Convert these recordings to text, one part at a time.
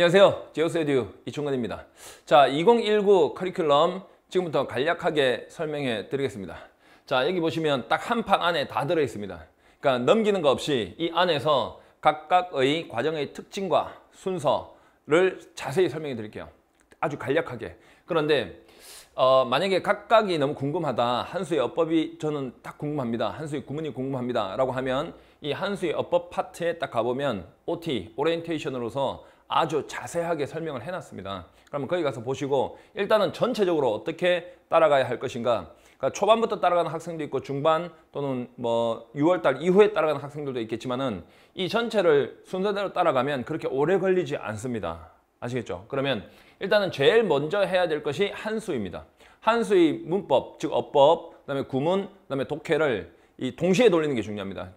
안녕하세요. 제오세듀 이충근입니다. 자, 2019 커리큘럼 지금부터 간략하게 설명해 드리겠습니다. 자, 여기 보시면 딱 한 판 안에 다 들어 있습니다. 그러니까 넘기는 거 없이 이 안에서 각각의 과정의 특징과 순서를 자세히 설명해 드릴게요. 아주 간략하게. 그런데 어, 만약에 각각이 너무 궁금하다. 한수의 어법이 저는 딱 궁금합니다. 한수의 구문이 궁금합니다. 라고 하면 이 한수의 어법 파트에 딱 가보면 OT, 오리엔테이션으로서 아주 자세하게 설명을 해놨습니다. 그러면 거기 가서 보시고 일단은 전체적으로 어떻게 따라가야 할 것인가 그러니까 초반부터 따라가는 학생도 있고 중반 또는 뭐 6월달 이후에 따라가는 학생들도 있겠지만은 이 전체를 순서대로 따라가면 그렇게 오래 걸리지 않습니다. 아시겠죠? 그러면 일단은 제일 먼저 해야 될 것이 한수입니다. 한수의 문법, 즉 어법, 그다음에 구문, 그다음에 독해를 이 동시에 돌리는 게 중요합니다.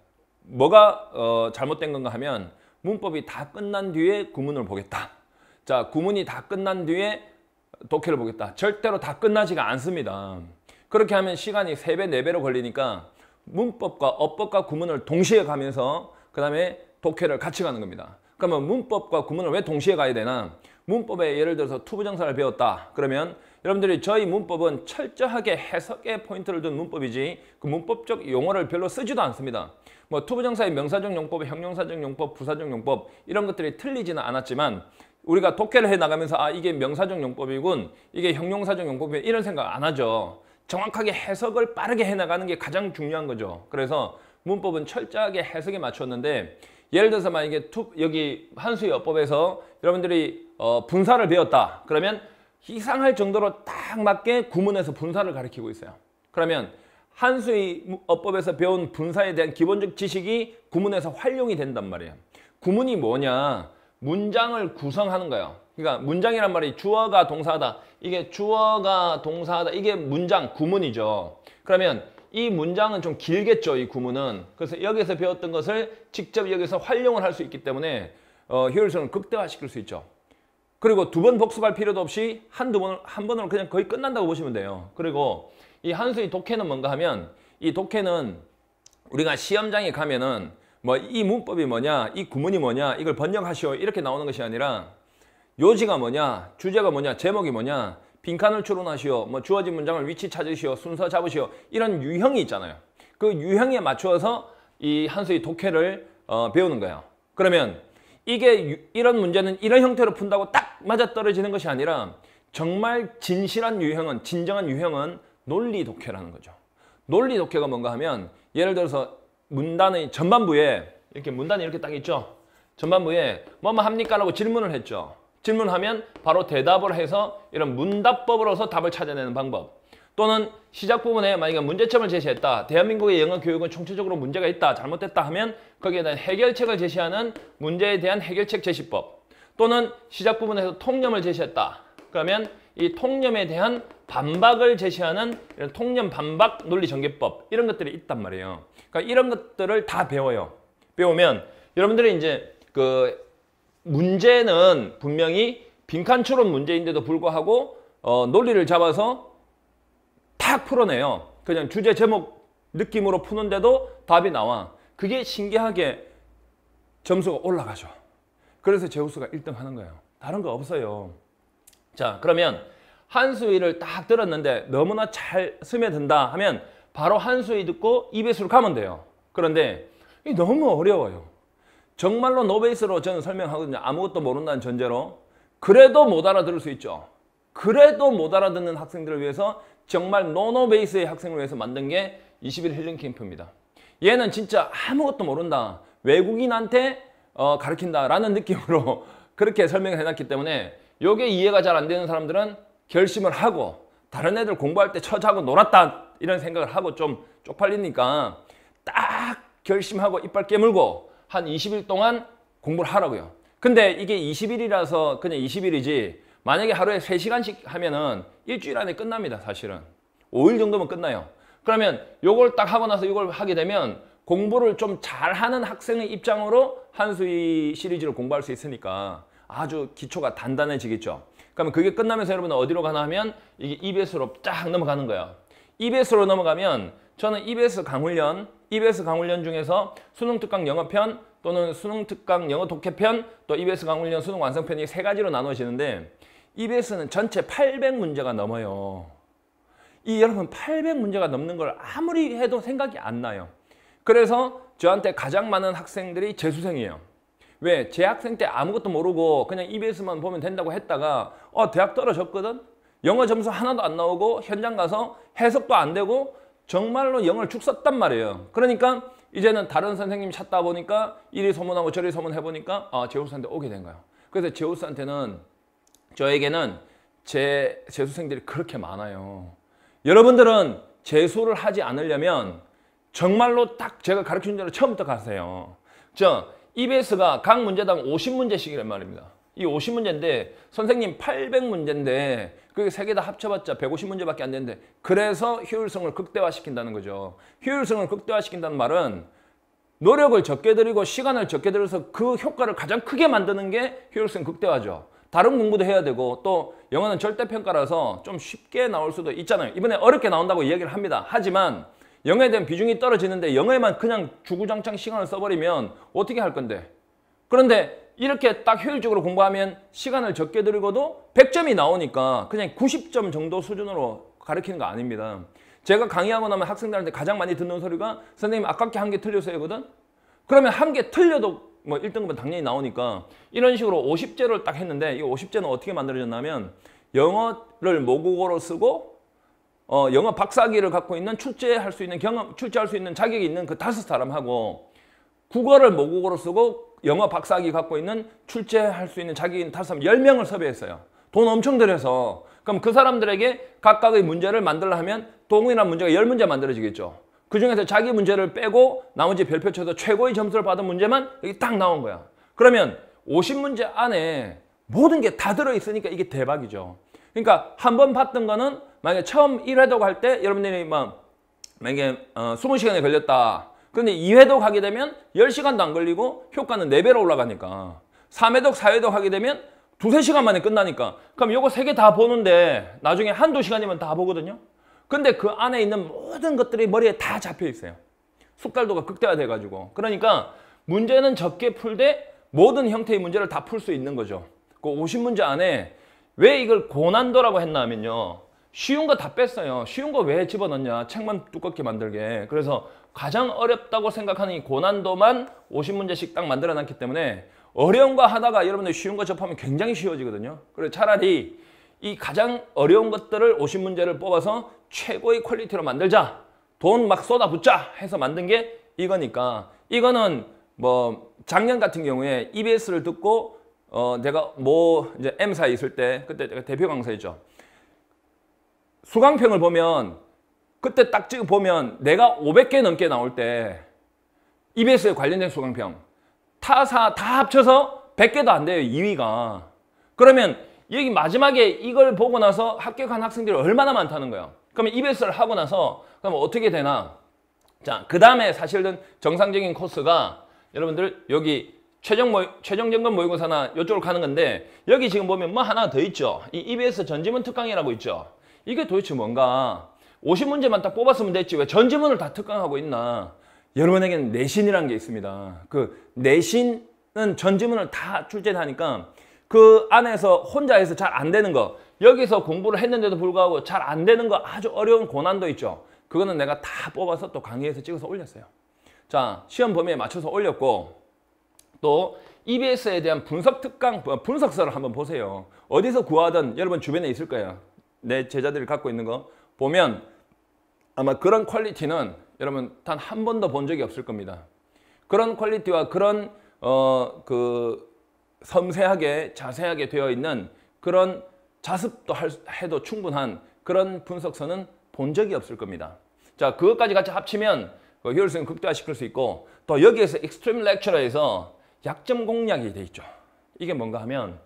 뭐가 어, 잘못된 건가 하면 문법이 다 끝난 뒤에 구문을 보겠다. 자, 구문이 다 끝난 뒤에 독해를 보겠다. 절대로 다 끝나지가 않습니다. 그렇게 하면 시간이 3배, 4배로 걸리니까 문법과 어법과 구문을 동시에 가면서 그 다음에 독해를 같이 가는 겁니다. 그러면 문법과 구문을 왜 동시에 가야 되나? 문법에 예를 들어서 투부정사를 배웠다. 그러면 여러분들이 저희 문법은 철저하게 해석의 포인트를 둔 문법이지 그 문법적 용어를 별로 쓰지도 않습니다. 뭐 투부정사의 명사적 용법, 형용사적 용법, 부사적 용법 이런 것들이 틀리지는 않았지만 우리가 독해를 해나가면서 아 이게 명사적 용법이군, 이게 형용사적 용법이군 이런 생각 안 하죠. 정확하게 해석을 빠르게 해나가는 게 가장 중요한 거죠. 그래서 문법은 철저하게 해석에 맞췄는데 예를 들어서 만약에 투, 여기 한수요법에서 여러분들이 어, 분사를 배웠다. 그러면 이상할 정도로 딱 맞게 구문에서 분사를 가리키고 있어요. 그러면 한수의 어법에서 배운 분사에 대한 기본적 지식이 구문에서 활용이 된단 말이에요. 구문이 뭐냐? 문장을 구성하는 거예요. 그러니까 문장이란 말이 주어가 동사다. 하 이게 주어가 동사다. 하 이게 문장, 구문이죠. 그러면 이 문장은 좀 길겠죠, 이 구문은. 그래서 여기서 배웠던 것을 직접 여기서 활용을 할 수 있기 때문에 어, 효율성을 극대화시킬 수 있죠. 그리고 두 번 복습할 필요도 없이 한 두 번, 한 번으로 그냥 거의 끝난다고 보시면 돼요. 그리고 이 한수의 독해는 뭔가 하면 이 독해는 우리가 시험장에 가면은 뭐 이 문법이 뭐냐, 이 구문이 뭐냐, 이걸 번역하시오 이렇게 나오는 것이 아니라 요지가 뭐냐, 주제가 뭐냐, 제목이 뭐냐 빈칸을 추론하시오, 뭐 주어진 문장을 위치 찾으시오, 순서 잡으시오 이런 유형이 있잖아요. 그 유형에 맞추어서 이 한수의 독해를 어, 배우는 거예요. 그러면 이게 유, 이런 문제는 이런 형태로 푼다고 딱 맞아떨어지는 것이 아니라 정말 진실한 유형은 진정한 유형은 논리 독해라는 거죠. 논리 독해가 뭔가 하면 예를 들어서 문단의 전반부에 이렇게 문단이 이렇게 딱 있죠. 전반부에 뭐뭐 합니까? 라고 질문을 했죠. 질문하면 바로 대답을 해서 이런 문답법으로서 답을 찾아내는 방법 또는 시작 부분에 만약에 문제점을 제시했다 대한민국의 영어 교육은 총체적으로 문제가 있다 잘못됐다 하면 거기에 대한 해결책을 제시하는 문제에 대한 해결책 제시법 또는 시작 부분에서 통념을 제시했다 그러면 이 통념에 대한 반박을 제시하는 이런 통념 반박 논리 전개법 이런 것들이 있단 말이에요 그러니까 이런 것들을 다 배워요 배우면 여러분들이 이제 그 문제는 분명히 빈칸 추론 문제인데도 불구하고 어, 논리를 잡아서 탁 풀어내요. 그냥 주제 제목 느낌으로 푸는데도 답이 나와. 그게 신기하게 점수가 올라가죠. 그래서 제우스가 1등 하는 거예요. 다른 거 없어요. 자 그러면 한수위를 딱 들었는데 너무나 잘 스며든다 하면 바로 한수위 듣고 2배수로 가면 돼요. 그런데 너무 어려워요. 정말로 노베이스로 저는 설명하거든요. 아무것도 모른다는 전제로. 그래도 못 알아들을 수 있죠. 그래도 못 알아듣는 학생들을 위해서 정말 노노베이스의 학생을 위해서 만든 게 20일 힐링 캠프입니다. 얘는 진짜 아무것도 모른다. 외국인한테 어, 가르친다라는 느낌으로 그렇게 설명을 해놨기 때문에 요게 이해가 잘 안 되는 사람들은 결심을 하고 다른 애들 공부할 때 처자고 놀았다 이런 생각을 하고 좀 쪽팔리니까 딱 결심하고 이빨 깨물고 한 20일 동안 공부를 하라고요. 근데 이게 20일이라서 그냥 20일이지 만약에 하루에 3시간씩 하면은 일주일 안에 끝납니다. 사실은. 5일 정도면 끝나요. 그러면 요걸 딱 하고 나서 이걸 하게 되면 공부를 좀 잘하는 학생의 입장으로 한수의 시리즈를 공부할 수 있으니까 아주 기초가 단단해지겠죠. 그러면 그게 끝나면서 여러분 은 어디로 가나 하면 이게 EBS로 쫙 넘어가는 거예요. EBS로 넘어가면 저는 EBS 강훈련, EBS 강훈련 중에서 수능특강 영어편 또는 수능특강 영어 독해편 또 EBS 강훈련 수능 완성편이 세 가지로 나눠지는데 EBS는 전체 800문제가 넘어요. 이 여러분 800문제가 넘는 걸 아무리 해도 생각이 안 나요. 그래서 저한테 가장 많은 학생들이 재수생이에요. 왜? 재학생 때 아무것도 모르고 그냥 EBS만 보면 된다고 했다가 어 대학 떨어졌거든? 영어 점수 하나도 안 나오고 현장 가서 해석도 안 되고 정말로 영을 축 썼단 말이에요. 그러니까 이제는 다른 선생님 찾다 보니까 이리 소문하고 저리 소문해 보니까 아 제우스한테 오게 된 거예요. 그래서 제우스한테는 저에게는 제 재수생들이 그렇게 많아요. 여러분들은 재수를 하지 않으려면 정말로 딱 제가 가르치는 대로 처음부터 가세요. 저 EBS가 각 문제당 50문제씩이란 말입니다. 이 50문제인데 선생님 800문제인데 그게 3개다 합쳐봤자 150문제밖에 안 되는데 그래서 효율성을 극대화시킨다는 거죠. 효율성을 극대화시킨다는 말은 노력을 적게 들이고 시간을 적게 들여서 그 효과를 가장 크게 만드는 게 효율성 극대화죠. 다른 공부도 해야 되고 또 영어는 절대평가라서 좀 쉽게 나올 수도 있잖아요. 이번에 어렵게 나온다고 이야기를 합니다. 하지만 영어에 대한 비중이 떨어지는데 영어에만 그냥 주구장창 시간을 써버리면 어떻게 할 건데 그런데 이렇게 딱 효율적으로 공부하면 시간을 적게 들이고도 100점이 나오니까 그냥 90점 정도 수준으로 가르치는 거 아닙니다. 제가 강의하고 나면 학생들한테 가장 많이 듣는 소리가 선생님 아깝게 한 개 틀렸어요거든? 그러면 한 개 틀려도 뭐 1등급은 당연히 나오니까 이런 식으로 50제를 딱 했는데 이 50제는 어떻게 만들어졌냐면 영어를 모국어로 쓰고 어, 영어 박사학위를 갖고 있는 출제할 수 있는 경험, 출제할 수 있는 자격이 있는 그 다섯 사람하고 국어를 모국어로 쓰고 영어 박사학위 갖고 있는 출제할 수 있는 자기인 다섯 열명을 섭외했어요. 돈 엄청 들여서 그럼 그 사람들에게 각각의 문제를 만들려 하면 동일한 문제가 열문제 만들어지겠죠. 그 중에서 자기 문제를 빼고 나머지 별표 쳐서 최고의 점수를 받은 문제만 여기 딱 나온 거야. 그러면 오십 문제 안에 모든 게 다 들어있으니까 이게 대박이죠. 그러니까 한 번 봤던 거는 만약에 처음 1회독 할때 여러분들이 막 만약에 어, 20시간이 걸렸다. 근데 2회독 하게 되면 10시간도 안 걸리고 효과는 4배로 올라가니까 3회독, 4회독 하게 되면 두세 시간 만에 끝나니까 그럼 요거 세 개 다 보는데 나중에 한두 시간이면 다 보거든요. 근데 그 안에 있는 모든 것들이 머리에 다 잡혀 있어요. 숙달도가 극대화돼가지고 그러니까 문제는 적게 풀되 모든 형태의 문제를 다 풀 수 있는 거죠. 그 50문제 안에 왜 이걸 고난도라고 했냐면요. 쉬운 거 다 뺐어요. 쉬운 거 왜 집어넣냐. 책만 두껍게 만들게. 그래서 가장 어렵다고 생각하는 이 고난도만 50문제씩 딱 만들어놨기 때문에 어려운 거 하다가 여러분들 쉬운 거 접하면 굉장히 쉬워지거든요. 그래서 차라리 이 가장 어려운 것들을 50문제를 뽑아서 최고의 퀄리티로 만들자. 돈 막 쏟아붓자 해서 만든 게 이거니까. 이거는 뭐 작년 같은 경우에 EBS를 듣고 어 내가 뭐 이제 M사에 있을 때 그때 대표 강사였죠. 수강평을 보면 그때 딱 지금 보면 내가 500개 넘게 나올 때 EBS에 관련된 수강평 타사 다 합쳐서 100개도 안 돼요 2위가 그러면 여기 마지막에 이걸 보고 나서 합격한 학생들이 얼마나 많다는 거야 그러면 EBS를 하고 나서 그럼 어떻게 되나 자 그 다음에 사실은 정상적인 코스가 여러분들 여기 최종 모 최종 점검 모의고사나 이쪽으로 가는 건데 여기 지금 보면 뭐 하나 더 있죠 이 EBS 전지문 특강이라고 있죠 이게 도대체 뭔가 50문제만 딱 뽑았으면 됐지 왜 전지문을 다 특강하고 있나 여러분에게는 내신이라는 게 있습니다 그 내신은 전지문을 다 출제하니까 그 안에서 혼자 해서 잘 안 되는 거 여기서 공부를 했는데도 불구하고 잘 안 되는 거 아주 어려운 고난도 있죠 그거는 내가 다 뽑아서 또 강의에서 찍어서 올렸어요 자 시험 범위에 맞춰서 올렸고 또 EBS에 대한 분석 특강 분석서를 한번 보세요 어디서 구하든 여러분 주변에 있을 거예요 내 제자들이 갖고 있는 거 보면 아마 그런 퀄리티는 여러분 단 한 번도 본 적이 없을 겁니다. 그런 퀄리티와 그런 어그 섬세하게 자세하게 되어 있는 그런 자습도 할, 해도 충분한 그런 분석서는 본 적이 없을 겁니다. 자 그것까지 같이 합치면 그 효율성을 극대화시킬 수 있고 또 여기에서 익스트림 렉처라에서 약점 공략이 돼 있죠. 이게 뭔가 하면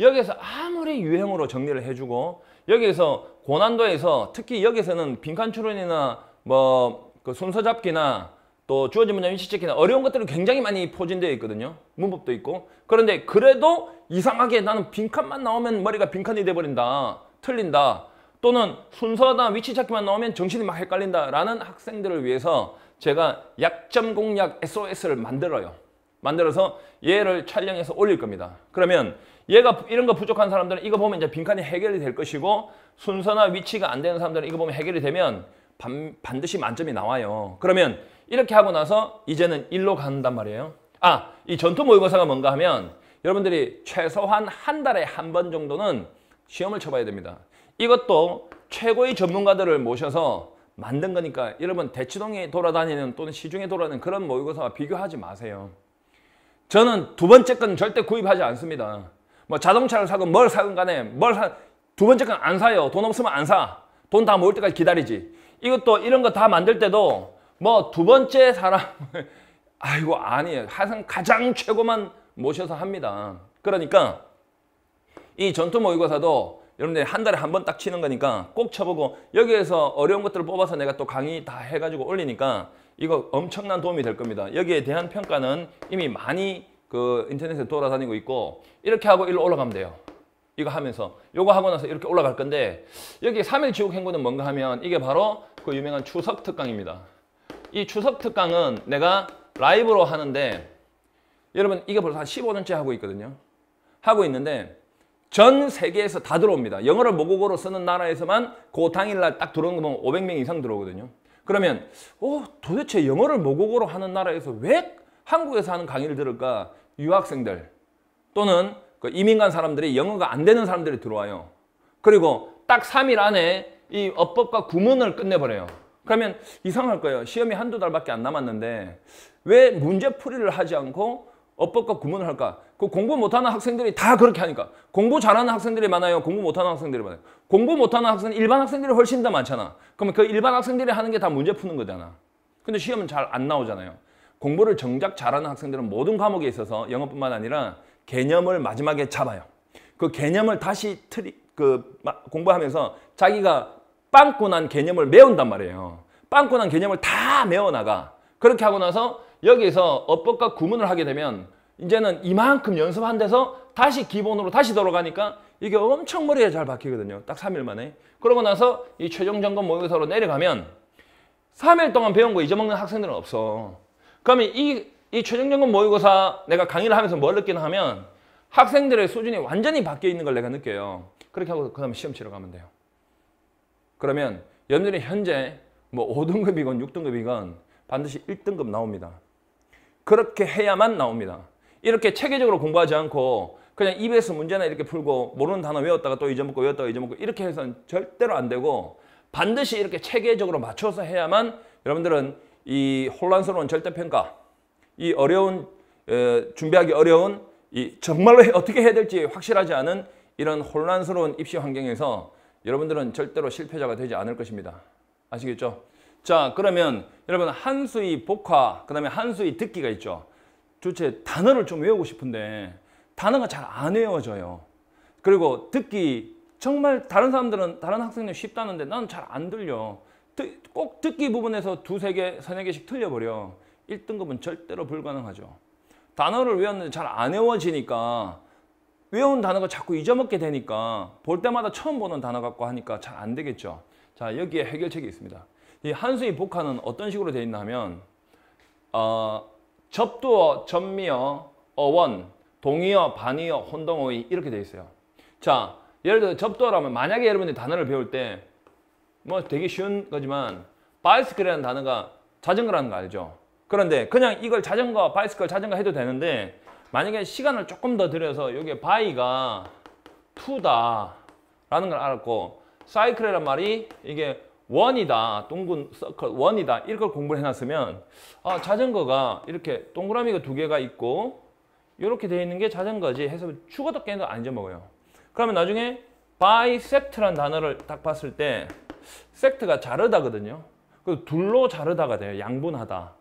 여기에서 아무리 유형으로 정리를 해주고 여기에서 고난도에서 특히 여기서는 에 빈칸 출원이나뭐 그 순서 잡기나 또 주어진 문장 위치찾기나 어려운 것들은 굉장히 많이 포진되어 있거든요. 문법도 있고. 그런데 그래도 이상하게 나는 빈칸만 나오면 머리가 빈칸이 돼버린다. 틀린다. 또는 순서나 위치찾기만 나오면 정신이 막 헷갈린다. 라는 학생들을 위해서 제가 약점 공략 SOS를 만들어요. 만들어서 얘를 촬영해서 올릴 겁니다. 그러면 얘가 이런 거 부족한 사람들은 이거 보면 이제 빈칸이 해결이 될 것이고 순서나 위치가 안 되는 사람들은 이거 보면 해결이 되면 반, 반드시 만점이 나와요. 그러면 이렇게 하고 나서 이제는 일로 간단 말이에요. 아, 이 전투 모의고사가 뭔가 하면 여러분들이 최소한 한 달에 한 번 정도는 시험을 쳐봐야 됩니다. 이것도 최고의 전문가들을 모셔서 만든 거니까 여러분 대치동에 돌아다니는 또는 시중에 돌아다니는 그런 모의고사와 비교하지 마세요. 저는 두 번째 건 절대 구입하지 않습니다. 뭐 자동차를 사든 뭘 사든 간에 뭘 사, 두 번째 건 안 사요. 돈 없으면 안 사. 돈 다 모을 때까지 기다리지. 이것도 이런 거 다 만들 때도 뭐 두 번째 사람, 아이고 아니에요. 항상 가장 최고만 모셔서 합니다. 그러니까 이 전투 모의고사도 여러분들이 한 달에 한 번 딱 치는 거니까 꼭 쳐보고 여기에서 어려운 것들을 뽑아서 내가 또 강의 다 해가지고 올리니까 이거 엄청난 도움이 될 겁니다. 여기에 대한 평가는 이미 많이 그 인터넷에 돌아다니고 있고 이렇게 하고 일로 올라가면 돼요. 이거 하면서 요거 하고 나서 이렇게 올라갈 건데 여기 3일 지옥 행군은 뭔가 하면 이게 바로 그 유명한 추석 특강입니다. 이 추석 특강은 내가 라이브로 하는데 여러분 이게 벌써 한 15년째 하고 있거든요. 하고 있는데 전 세계에서 다 들어옵니다. 영어를 모국어로 쓰는 나라에서만 그 당일날 딱들어온거 보면 500명 이상 들어오거든요. 그러면 어 도대체 영어를 모국어로 하는 나라에서 왜 한국에서 하는 강의를 들을까 유학생들 또는 그 이민 간 사람들이 영어가 안 되는 사람들이 들어와요. 그리고 딱 3일 안에 이 어법과 구문을 끝내버려요. 그러면 이상할 거예요. 시험이 한두 달밖에 안 남았는데 왜 문제풀이를 하지 않고 어법과 구문을 할까? 그 공부 못하는 학생들이 다 그렇게 하니까 공부 잘하는 학생들이 많아요. 공부 못하는 학생들이 많아요. 공부 못하는 학생 일반 학생들이 훨씬 더 많잖아. 그러면 그 일반 학생들이 하는 게 다 문제 푸는 거잖아. 근데 시험은 잘 안 나오잖아요. 공부를 정작 잘하는 학생들은 모든 과목에 있어서 영어뿐만 아니라 개념을 마지막에 잡아요. 그 개념을 다시 트리, 그 공부하면서 자기가 빵꾸 난 개념을 메운단 말이에요. 빵꾸 난 개념을 다 메워나가. 그렇게 하고 나서 여기에서 어법과 구문을 하게 되면 이제는 이만큼 연습한 데서 다시 기본으로 다시 돌아가니까 이게 엄청 머리에 잘 박히거든요. 딱 3일 만에. 그러고 나서 이 최종 점검 모의고사로 내려가면 3일 동안 배운 거 잊어먹는 학생들은 없어. 그러면 이, 이최종연금 모의고사 내가 강의를 하면서 뭘 느끼나 하면 학생들의 수준이 완전히 바뀌어 있는 걸 내가 느껴요. 그렇게 하고 그 다음에 시험 치러 가면 돼요. 그러면 여러분들이 현재 뭐 5등급이건 6등급이건 반드시 1등급 나옵니다. 그렇게 해야만 나옵니다. 이렇게 체계적으로 공부하지 않고 그냥 EBS 문제나 이렇게 풀고 모르는 단어 외웠다가 또 잊어먹고 외웠다가 잊어먹고 이렇게 해서는 절대로 안 되고 반드시 이렇게 체계적으로 맞춰서 해야만 여러분들은 이 혼란스러운 절대평가, 이 어려운 에, 준비하기 어려운 이 정말로 어떻게 해야 될지 확실하지 않은 이런 혼란스러운 입시 환경에서 여러분들은 절대로 실패자가 되지 않을 것입니다. 아시겠죠? 자 그러면 여러분 한수의 복화 그 다음에 한수의 듣기가 있죠. 도대체 단어를 좀 외우고 싶은데 단어가 잘 안 외워져요. 그리고 듣기 정말 다른 사람들은 다른 학생들 쉽다는데 나는 잘 안 들려. 꼭 듣기 부분에서 두세 개, 서너 개씩 틀려버려. 1등급은 절대로 불가능하죠. 단어를 외웠는데 잘 안 외워지니까 외운 단어가 자꾸 잊어먹게 되니까 볼 때마다 처음 보는 단어 갖고 하니까 잘 안 되겠죠. 자 여기에 해결책이 있습니다. 이 한수의 복화는 어떤 식으로 되어 있나 하면 어, 접두어, 접미어 어원, 동의어, 반의어, 혼동어의 이렇게 되어 있어요. 자 예를 들어 접두어라면 만약에 여러분이 단어를 배울 때뭐 되게 쉬운 거지만 바이스클이라는 단어가 자전거라는 거 알죠? 그런데 그냥 이걸 자전거, 바이스클, 자전거 해도 되는데 만약에 시간을 조금 더 들여서 여기에 바이가 투다 라는 걸 알았고 사이클이란 말이 이게 원이다, 동근, 서클, 원이다 이걸 공부를 해놨으면 아, 자전거가 이렇게 동그라미가 두 개가 있고 이렇게 되어 있는 게 자전거지 해서 죽어도 깨도 안 잊어먹어요. 그러면 나중에 바이셉트란 단어를 딱 봤을 때 섹트가 자르다거든요. 그 둘로 자르다가 돼요. 양분하다.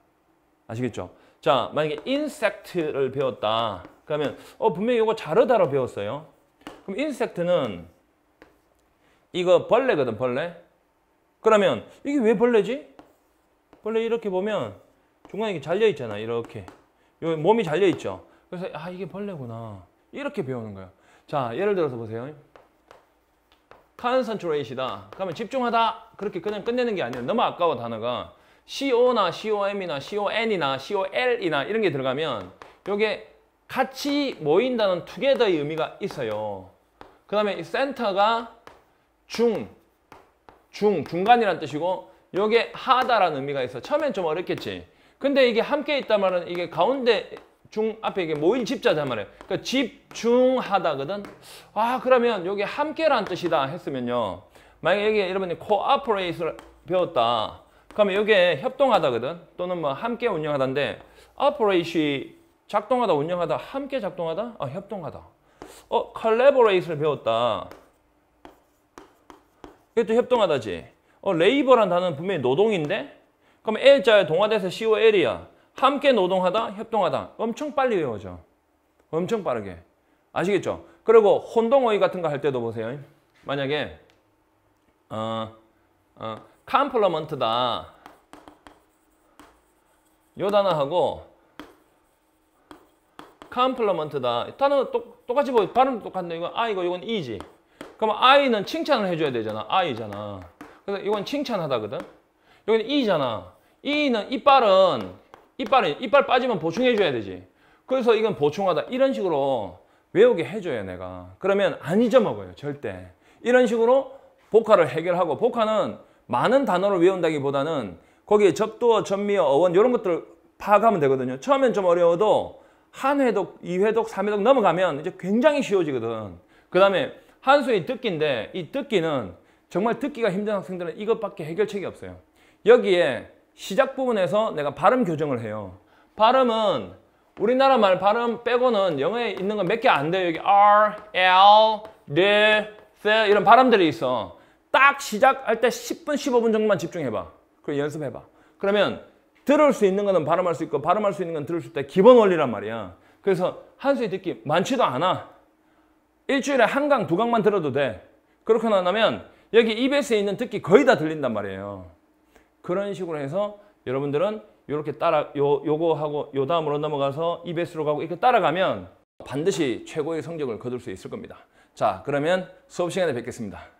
아시겠죠? 자, 만약에 인섹트를 배웠다. 그러면 어 분명히 이거 자르다로 배웠어요. 그럼 인섹트는 이거 벌레거든, 벌레. 그러면 이게 왜 벌레지? 벌레 이렇게 보면 중간에 이게 잘려 있잖아. 이렇게. 요 몸이 잘려 있죠. 그래서 아, 이게 벌레구나. 이렇게 배우는 거예요. 자, 예를 들어서 보세요. concentrate이다. 그러면 집중하다. 그렇게 그냥 끝내는 게아니에요 너무 아까워 단어가 CO나 COM이나 CON이나 COL이나 이런 게 들어가면 이게 같이 모인다는 투게더의 의미가 있어요. 그 다음에 이 센터가 중, 중, 중간이란 뜻이고 이게 하다라는 의미가 있어. 처음엔 좀 어렵겠지. 근데 이게 함께 있다말은 이게 가운데 중 앞에 이게 모인 집자자 말이에요. 그러니까 집중하다거든. 아 그러면 여기 함께란 뜻이다 했으면요. 만약에 여기 여러분이 cooperate를 배웠다. 그러면 여기 협동하다거든. 또는 뭐 함께 운영하다인데 operate이 작동하다 운영하다 함께 작동하다? 아 협동하다. 어 collaborate를 배웠다. 이것도 협동하다지. 어 레이버란 단어는 분명히 노동인데 그럼 L자에 동화돼서 COL이야. 함께 노동하다, 협동하다. 엄청 빨리 외워져. 엄청 빠르게. 아시겠죠? 그리고 혼동어휘 같은 거 할 때도 보세요. 만약에 어, 어, 컴플러먼트다. 요 단어하고 컴플러먼트다. 단어 똑, 같이보 뭐 발음도 똑같네. 이건 I고 이건 E지. 그럼 I는 칭찬을 해줘야 되잖아. I잖아. 그래서 이건 칭찬하다거든. 여기는 E잖아. E는 이빨은 이빨은 이빨 빠지면 보충해 줘야 되지. 그래서 이건 보충하다. 이런 식으로 외우게 해줘요 내가. 그러면 안 잊어먹어요 절대. 이런 식으로 복화를 해결하고 복화는 많은 단어를 외운다기보다는 거기에 접두어, 전미어, 어원 이런 것들을 파악하면 되거든요. 처음엔 좀 어려워도 한 회독, 이 회독, 삼 회독 넘어가면 이제 굉장히 쉬워지거든. 그 다음에 한 수의 듣기인데 이 듣기는 정말 듣기가 힘든 학생들은 이것밖에 해결책이 없어요. 여기에 시작 부분에서 내가 발음 교정을 해요. 발음은 우리나라 말 발음 빼고는 영어에 있는 건 몇 개 안 돼요. 여기 R, L, D, C 이런 발음들이 있어. 딱 시작할 때 10분, 15분 정도만 집중해봐. 그리고 연습해봐. 그러면 들을 수 있는 거는 발음할 수 있고 발음할 수 있는 건 들을 수 있다. 기본 원리란 말이야. 그래서 한 수의 듣기 많지도 않아. 일주일에 한 강, 두 강만 들어도 돼. 그렇게 나면 여기 입에서 있는 듣기 거의 다 들린단 말이에요. 그런 식으로 해서 여러분들은 이렇게 따라 요 요거 하고 요 다음으로 넘어가서 이 배수로 가고 이렇게 따라가면 반드시 최고의 성적을 거둘 수 있을 겁니다. 자, 그러면 수업 시간에 뵙겠습니다.